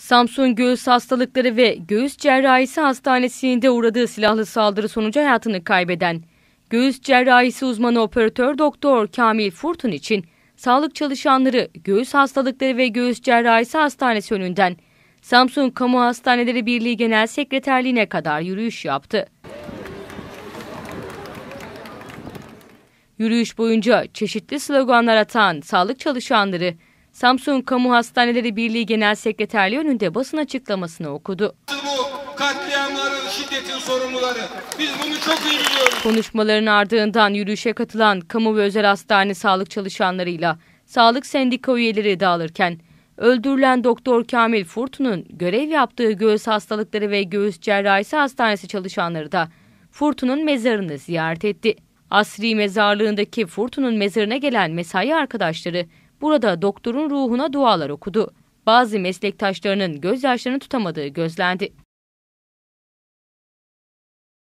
Samsun Göğüs Hastalıkları ve Göğüs Cerrahisi Hastanesi'nde uğradığı silahlı saldırı sonucu hayatını kaybeden göğüs cerrahisi uzmanı operatör doktor Kamil Furtun için sağlık çalışanları göğüs hastalıkları ve göğüs cerrahisi hastanesi önünden Samsun Kamu Hastaneleri Birliği Genel Sekreterliğine kadar yürüyüş yaptı. Yürüyüş boyunca çeşitli sloganlar atan sağlık çalışanları Samsun Kamu Hastaneleri Birliği Genel Sekreterliği önünde basın açıklamasını okudu. Bu katliamların, şiddetin sorumluları. Biz bunu çok iyi biliyoruz. Konuşmaların ardından yürüyüşe katılan kamu ve özel hastane sağlık çalışanlarıyla sağlık sendika üyeleri dağılırken öldürülen Doktor Kamil Furtun'un görev yaptığı göğüs hastalıkları ve göğüs cerrahisi hastanesi çalışanları da Furtun'un mezarını ziyaret etti. Asri mezarlığındaki Furtun'un mezarına gelen mesai arkadaşları Burada doktorun ruhuna dualar okudu. Bazı meslektaşlarının gözyaşlarını tutamadığı gözlendi.